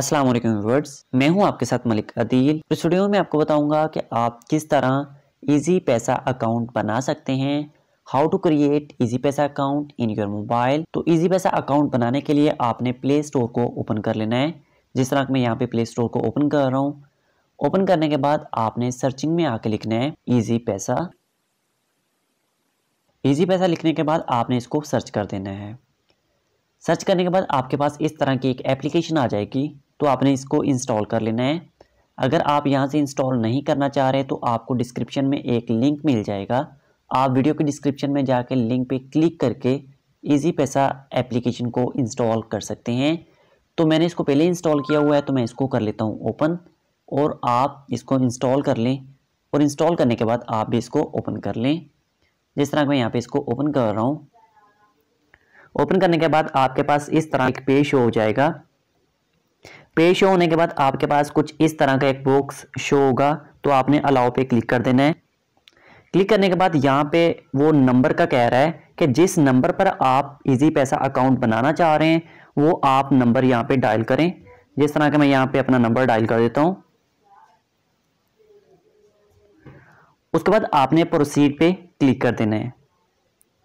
अस्सलाम वालेकुम व्यूवर्स मैं हूं आपके साथ मलिक अदील इस स्टूडियो तो में आपको बताऊंगा कि आप किस तरह इजी पैसा अकाउंट बना सकते हैं how to create Easypaisa account in your mobile तो इजी पैसा अकाउंट बनाने के लिए आपने प्ले स्टोर को ओपन कर लेना है जिस तरह मैं यहाँ पे प्ले स्टोर को ओपन कर रहा हूँ ओपन करने के बाद आपने सर्चिंग में आके लिखना है ईजी पैसा ईजी पैसा लिखने के बाद आपने इसको सर्च कर देना है सर्च करने के बाद आपके पास इस तरह की एक एप्लीकेशन आ जाएगी तो आपने इसको इंस्टॉल कर लेना है अगर आप यहाँ से इंस्टॉल नहीं करना चाह रहे तो आपको डिस्क्रिप्शन में एक लिंक मिल जाएगा आप वीडियो के डिस्क्रिप्शन में जाकर लिंक पे क्लिक करके इजी पैसा एप्लीकेशन को इंस्टॉल कर सकते हैं तो मैंने इसको पहले इंस्टॉल किया हुआ है तो मैं इसको कर लेता हूँ ओपन और आप इसको इंस्टॉल कर लें और इंस्टॉल करने के बाद आप भी इसको ओपन कर लें जिस तरह मैं यहाँ पर इसको ओपन कर रहा हूँ ओपन करने के बाद आपके पास इस तरह एक पेज हो जाएगा पे शो होने के बाद आपके पास कुछ इस तरह का एक बॉक्स शो होगा तो आपने अलाउ पे क्लिक कर देना है क्लिक करने के बाद यहाँ पे वो नंबर का कह रहा है कि जिस नंबर पर आप इजी पैसा अकाउंट बनाना चाह रहे हैं वो आप नंबर यहाँ पे डायल करें जिस तरह का मैं यहाँ पे अपना नंबर डायल कर देता हूँ उसके बाद आपने प्रोसीड पे क्लिक कर देना है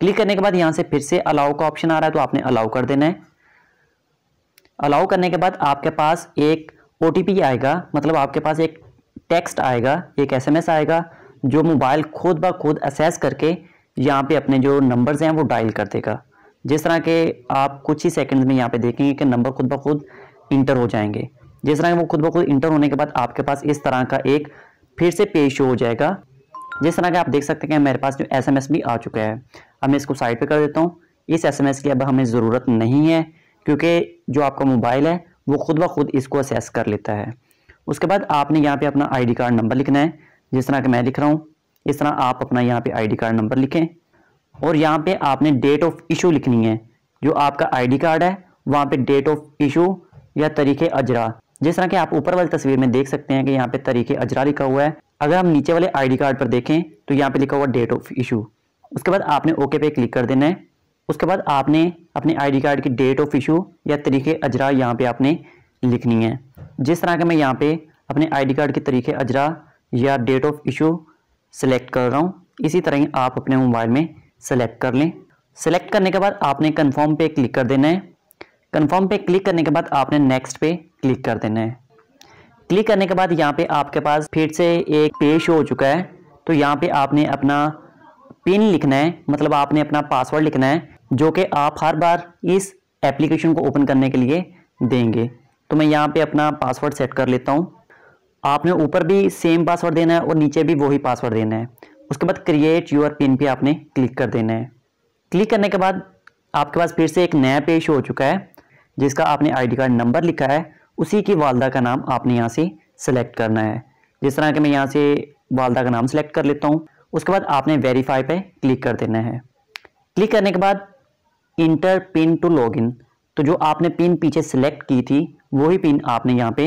क्लिक करने के बाद यहाँ से फिर से अलाउ का ऑप्शन आ रहा है तो आपने अलाउ कर देना है अलाउ करने के बाद आपके पास एक ओ आएगा मतलब आपके पास एक टेक्स्ट आएगा एक एस आएगा जो मोबाइल खुद ब खुद असेस करके यहाँ पे अपने जो नंबर्स हैं वो डायल कर देगा जिस तरह के आप कुछ ही सेकंड्स में यहाँ पे देखेंगे कि नंबर खुद ब खुद इंटर हो जाएंगे जिस तरह के वो खुद ब खुद इंटर होने के बाद आपके पास इस तरह का एक फिर से पेज शो हो जाएगा जिस तरह के आप देख सकते हैं मेरे पास जो एस भी आ चुका है अब मैं इसको साइड पर कर देता हूँ इस एस की अब हमें ज़रूरत नहीं है क्योंकि जो आपका मोबाइल है वो खुद ब खुद इसको असेस कर लेता है उसके बाद आपने यहाँ पे अपना आईडी कार्ड नंबर लिखना है जिस तरह के मैं लिख रहा हूँ इस तरह आप अपना यहाँ पे आईडी कार्ड नंबर लिखें और यहाँ पे आपने डेट ऑफ इशू लिखनी है जो आपका आईडी कार्ड है वहाँ पे डेट ऑफ इशू या तरीके अजरा जिस तरह के आप ऊपर वाली तस्वीर में देख सकते हैं कि यहाँ पे तरीके अजरा लिखा हुआ है अगर हम नीचे वाले आई कार्ड पर देखें तो यहाँ पे लिखा हुआ डेट ऑफ इशू उसके बाद आपने ओके पे क्लिक कर देना है उसके बाद आपने अपने आईडी कार्ड की डेट ऑफ इशू या तरीके अजरा यहाँ पे आपने लिखनी है जिस तरह के मैं यहाँ पे अपने आईडी कार्ड के तरीके अजरा या डेट ऑफ इशू सेलेक्ट कर रहा हूँ इसी तरह ही आप अपने मोबाइल में सेलेक्ट कर लें सेलेक्ट करने के बाद आपने कन्फर्म पे क्लिक कर देना है कन्फर्म पे क्लिक करने के बाद आपने नेक्स्ट पे क्लिक कर देना है क्लिक करने के बाद यहाँ पे आपके पास फिर से एक पेज हो चुका है तो यहाँ पे आपने अपना पिन लिखना है मतलब आपने अपना पासवर्ड लिखना है जो कि आप हर बार इस एप्लीकेशन को ओपन करने के लिए देंगे तो मैं यहाँ पे अपना पासवर्ड सेट कर लेता हूँ आपने ऊपर भी सेम पासवर्ड देना है और नीचे भी वही पासवर्ड देना है उसके बाद क्रिएट यूर पिन पे आपने क्लिक कर देना है क्लिक करने के बाद आपके पास फिर से एक नया पेज हो चुका है जिसका आपने आईडी कार्ड नंबर लिखा है उसी की वालदा का नाम आपने यहाँ से सेलेक्ट करना है जिस तरह के मैं यहाँ से वालदा का नाम सेलेक्ट कर लेता हूँ उसके बाद आपने वेरीफाई पे क्लिक कर देना है क्लिक करने के बाद इंटर पिन टू लॉगिन तो जो आपने पिन पीछे सेलेक्ट की थी वही पिन आपने यहाँ पे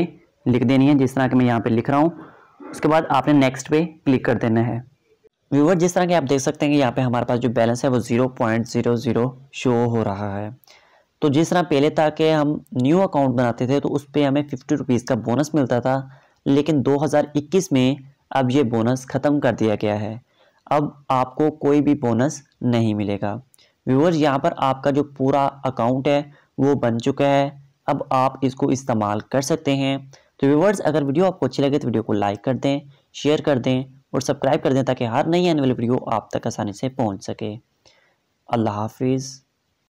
लिख देनी है जिस तरह के मैं यहाँ पे लिख रहा हूँ उसके बाद आपने नेक्स्ट पे क्लिक कर देना है व्यूवर जिस तरह के आप देख सकते हैं कि यहाँ पे हमारे पास जो बैलेंस है वो zero point zero zero show हो रहा है तो जिस तरह पहले था कि हम न्यू अकाउंट बनाते थे तो उस पर हमें फिफ्टी रुपीज़ का बोनस मिलता था लेकिन इक्कीस में अब ये बोनस ख़त्म कर दिया गया है अब आपको कोई भी बोनस नहीं मिलेगा व्यूअर्स यहाँ पर आपका जो पूरा अकाउंट है वो बन चुका है अब आप इसको इस्तेमाल कर सकते हैं तो व्यूवर्स अगर वीडियो आपको अच्छी लगे तो वीडियो को लाइक कर दें शेयर कर दें और सब्सक्राइब कर दें ताकि हर नई आने वाली वीडियो आप तक आसानी से पहुँच सके अल्लाह हाफिज़